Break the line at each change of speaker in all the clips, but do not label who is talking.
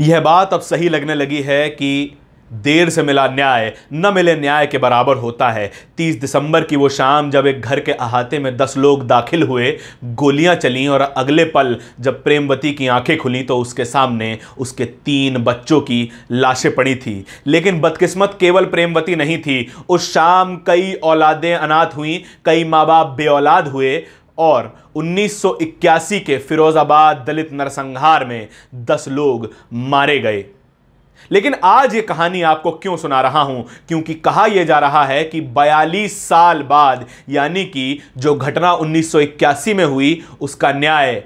यह बात अब सही लगने लगी है कि देर से मिला न्याय न मिले न्याय के बराबर होता है तीस दिसंबर की वो शाम जब एक घर के अहाते में दस लोग दाखिल हुए गोलियां चलीं और अगले पल जब प्रेमवती की आंखें खुली तो उसके सामने उसके तीन बच्चों की लाशें पड़ी थी लेकिन बदकिस्मत केवल प्रेमवती नहीं थी उस शाम कई औलादें अनाथ हुई कई माँ बाप औलाद हुए और 1981 के फिरोजाबाद दलित नरसंहार में 10 लोग मारे गए लेकिन आज ये कहानी आपको क्यों सुना रहा हूं क्योंकि कहा यह जा रहा है कि 42 साल बाद यानी कि जो घटना 1981 में हुई उसका न्याय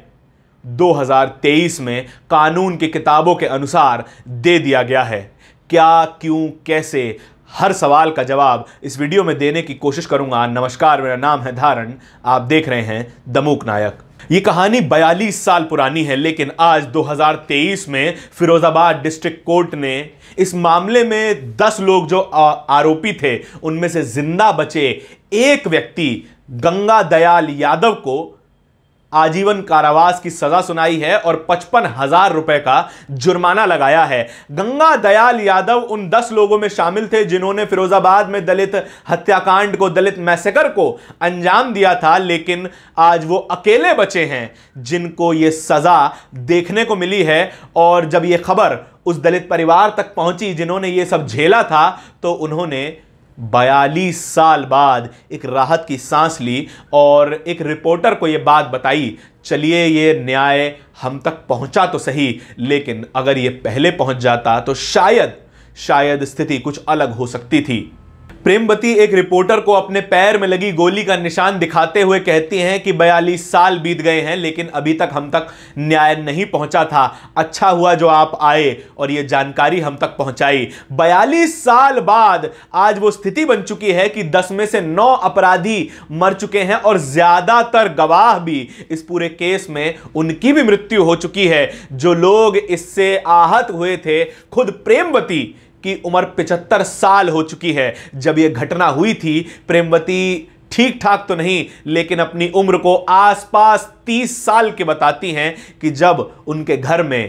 2023 में कानून की किताबों के अनुसार दे दिया गया है क्या क्यों कैसे हर सवाल का जवाब इस वीडियो में देने की कोशिश करूंगा नमस्कार मेरा नाम है धारण आप देख रहे हैं दमूक नायक ये कहानी 42 साल पुरानी है लेकिन आज 2023 में फिरोजाबाद डिस्ट्रिक्ट कोर्ट ने इस मामले में 10 लोग जो आरोपी थे उनमें से जिंदा बचे एक व्यक्ति गंगा दयाल यादव को आजीवन कारावास की सजा सुनाई है और पचपन हजार रुपए का जुर्माना लगाया है गंगा दयाल यादव उन दस लोगों में शामिल थे जिन्होंने फिरोजाबाद में दलित हत्याकांड को दलित मैसेकर को अंजाम दिया था लेकिन आज वो अकेले बचे हैं जिनको ये सजा देखने को मिली है और जब ये खबर उस दलित परिवार तक पहुंची जिन्होंने ये सब झेला था तो उन्होंने बयालीस साल बाद एक राहत की सांस ली और एक रिपोर्टर को ये बात बताई चलिए ये न्याय हम तक पहुंचा तो सही लेकिन अगर ये पहले पहुंच जाता तो शायद शायद स्थिति कुछ अलग हो सकती थी प्रेमवती एक रिपोर्टर को अपने पैर में लगी गोली का निशान दिखाते हुए कहती हैं कि बयालीस साल बीत गए हैं लेकिन अभी तक हम तक न्याय नहीं पहुंचा था अच्छा हुआ जो आप आए और ये जानकारी हम तक पहुंचाई बयालीस साल बाद आज वो स्थिति बन चुकी है कि दस में से नौ अपराधी मर चुके हैं और ज्यादातर गवाह भी इस पूरे केस में उनकी भी मृत्यु हो चुकी है जो लोग इससे आहत हुए थे खुद प्रेमवती की उम्र 75 साल हो चुकी है जब यह घटना हुई थी प्रेमवती ठीक ठाक तो नहीं लेकिन अपनी उम्र को आसपास 30 साल के बताती हैं कि जब उनके घर में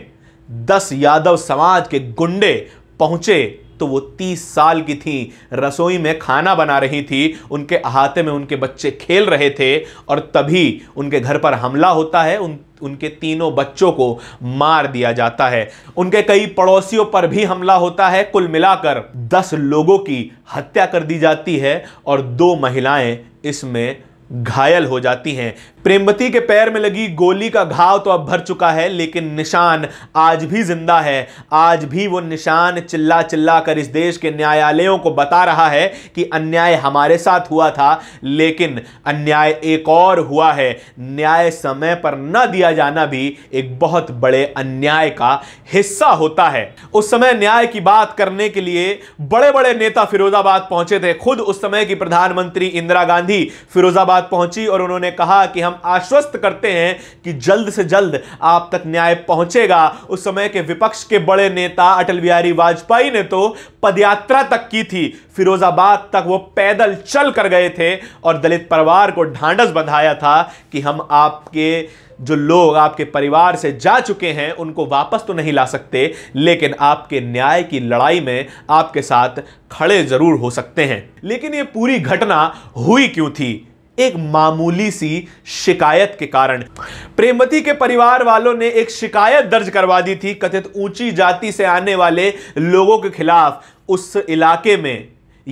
10 यादव समाज के गुंडे पहुंचे तो वो तीस साल की थी रसोई में खाना बना रही थी उनके अहाते में उनके बच्चे खेल रहे थे और तभी उनके घर पर हमला होता है उन उनके तीनों बच्चों को मार दिया जाता है उनके कई पड़ोसियों पर भी हमला होता है कुल मिलाकर दस लोगों की हत्या कर दी जाती है और दो महिलाएं इसमें घायल हो जाती हैं प्रेमवती के पैर में लगी गोली का घाव तो अब भर चुका है लेकिन निशान आज भी जिंदा है आज भी वो निशान चिल्ला चिल्ला कर इस देश के न्यायालयों को बता रहा है कि अन्याय हमारे साथ हुआ था लेकिन अन्याय एक और हुआ है न्याय समय पर न दिया जाना भी एक बहुत बड़े अन्याय का हिस्सा होता है उस समय न्याय की बात करने के लिए बड़े बड़े नेता फिरोजाबाद पहुंचे थे खुद उस समय की प्रधानमंत्री इंदिरा गांधी फिरोजाबाद बात पहुंची और उन्होंने कहा कि हम आश्वस्त करते हैं कि जल्द से जल्द आप तक न्याय पहुंचेगा उस समय के विपक्ष के बड़े नेता अटल बिहारी वाजपेयी ने तो पदयात्रा तक की थी फिरोजाबाद तक वो पैदल चल कर गए थे और दलित परिवार को ढांढस बंधाया था कि हम आपके जो लोग आपके परिवार से जा चुके हैं उनको वापस तो नहीं ला सकते लेकिन आपके न्याय की लड़ाई में आपके साथ खड़े जरूर हो सकते हैं लेकिन ये पूरी घटना हुई क्यों थी एक मामूली सी शिकायत के कारण प्रेमवती के परिवार वालों ने एक शिकायत दर्ज करवा दी थी कथित ऊंची जाति से आने वाले लोगों के खिलाफ उस इलाके में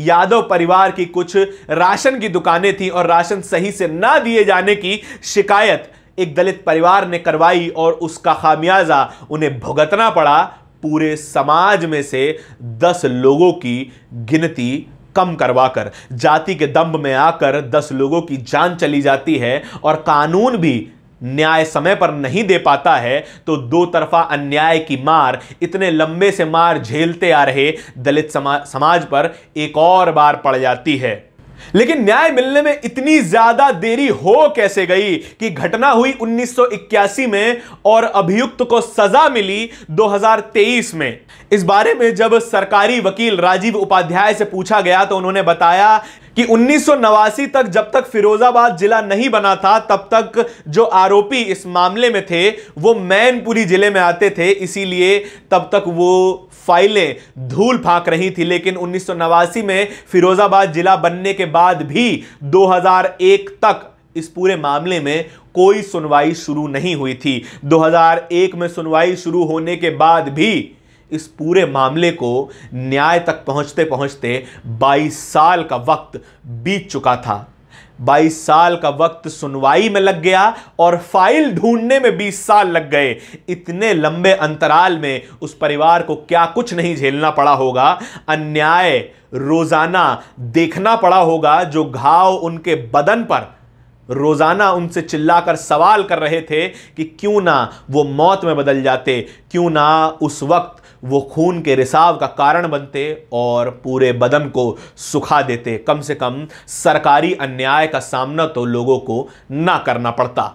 यादव परिवार की कुछ राशन की दुकानें थी और राशन सही से ना दिए जाने की शिकायत एक दलित परिवार ने करवाई और उसका खामियाजा उन्हें भुगतना पड़ा पूरे समाज में से दस लोगों की गिनती कम करवा कर जाति के दम्ब में आकर दस लोगों की जान चली जाती है और कानून भी न्याय समय पर नहीं दे पाता है तो दो तरफा अन्याय की मार इतने लंबे से मार झेलते आ रहे दलित समा, समाज पर एक और बार पड़ जाती है लेकिन न्याय मिलने में इतनी ज्यादा देरी हो कैसे गई कि घटना हुई 1981 में और अभियुक्त को सजा मिली 2023 में इस बारे में जब सरकारी वकील राजीव उपाध्याय से पूछा गया तो उन्होंने बताया कि उन्नीस तक जब तक फिरोजाबाद जिला नहीं बना था तब तक जो आरोपी इस मामले में थे वो मैनपुरी जिले में आते थे इसीलिए तब तक वो फाइलें धूल फांक रही थी लेकिन उन्नीस में फिरोजाबाद जिला बनने के बाद भी 2001 तक इस पूरे मामले में कोई सुनवाई शुरू नहीं हुई थी 2001 में सुनवाई शुरू होने के बाद भी इस पूरे मामले को न्याय तक पहुंचते पहुंचते 22 साल का वक्त बीत चुका था 22 साल का वक्त सुनवाई में लग गया और फाइल ढूंढने में 20 साल लग गए इतने लंबे अंतराल में उस परिवार को क्या कुछ नहीं झेलना पड़ा होगा अन्याय रोजाना देखना पड़ा होगा जो घाव उनके बदन पर रोजाना उनसे चिल्लाकर सवाल कर रहे थे कि क्यों ना वो मौत में बदल जाते क्यों ना उस वक्त वो खून के रिसाव का कारण बनते और पूरे बदन को सुखा देते कम से कम सरकारी अन्याय का सामना तो लोगों को ना करना पड़ता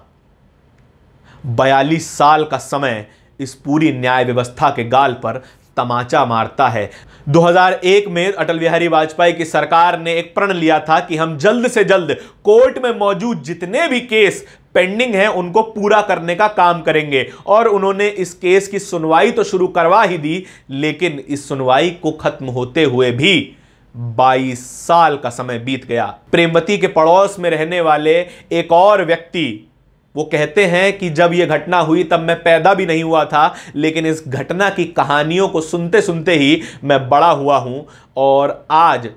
बयालीस साल का समय इस पूरी न्याय व्यवस्था के गाल पर तमाचा मारता है 2001 में अटल बिहारी वाजपेयी की सरकार ने एक प्रण लिया था कि हम जल्द से जल्द कोर्ट में मौजूद जितने भी केस पेंडिंग हैं उनको पूरा करने का काम करेंगे और उन्होंने इस केस की सुनवाई तो शुरू करवा ही दी लेकिन इस सुनवाई को खत्म होते हुए भी 22 साल का समय बीत गया प्रेमवती के पड़ोस में रहने वाले एक और व्यक्ति वो कहते हैं कि जब ये घटना हुई तब मैं पैदा भी नहीं हुआ था लेकिन इस घटना की कहानियों को सुनते सुनते ही मैं बड़ा हुआ हूँ और आज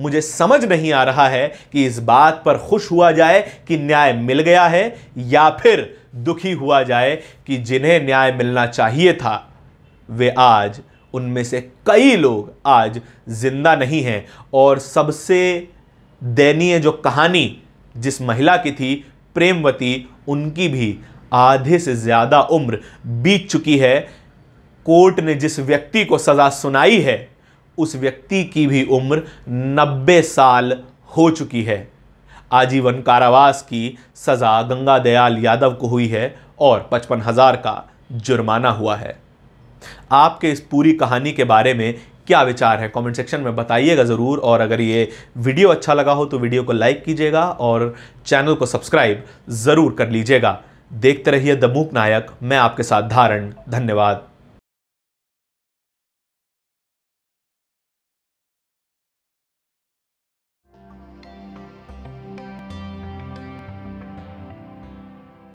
मुझे समझ नहीं आ रहा है कि इस बात पर खुश हुआ जाए कि न्याय मिल गया है या फिर दुखी हुआ जाए कि जिन्हें न्याय मिलना चाहिए था वे आज उनमें से कई लोग आज जिंदा नहीं हैं और सबसे दयनीय जो कहानी जिस महिला की थी प्रेमवती उनकी भी आधे से ज़्यादा उम्र बीत चुकी है कोर्ट ने जिस व्यक्ति को सज़ा सुनाई है उस व्यक्ति की भी उम्र 90 साल हो चुकी है आजीवन कारावास की सज़ा गंगा दयाल यादव को हुई है और पचपन हज़ार का जुर्माना हुआ है आपके इस पूरी कहानी के बारे में क्या विचार है कमेंट सेक्शन में बताइएगा ज़रूर और अगर ये वीडियो अच्छा लगा हो तो वीडियो को लाइक कीजिएगा और चैनल को सब्सक्राइब ज़रूर कर लीजिएगा देखते रहिए द मूक नायक मैं आपके साथ धारण धन्यवाद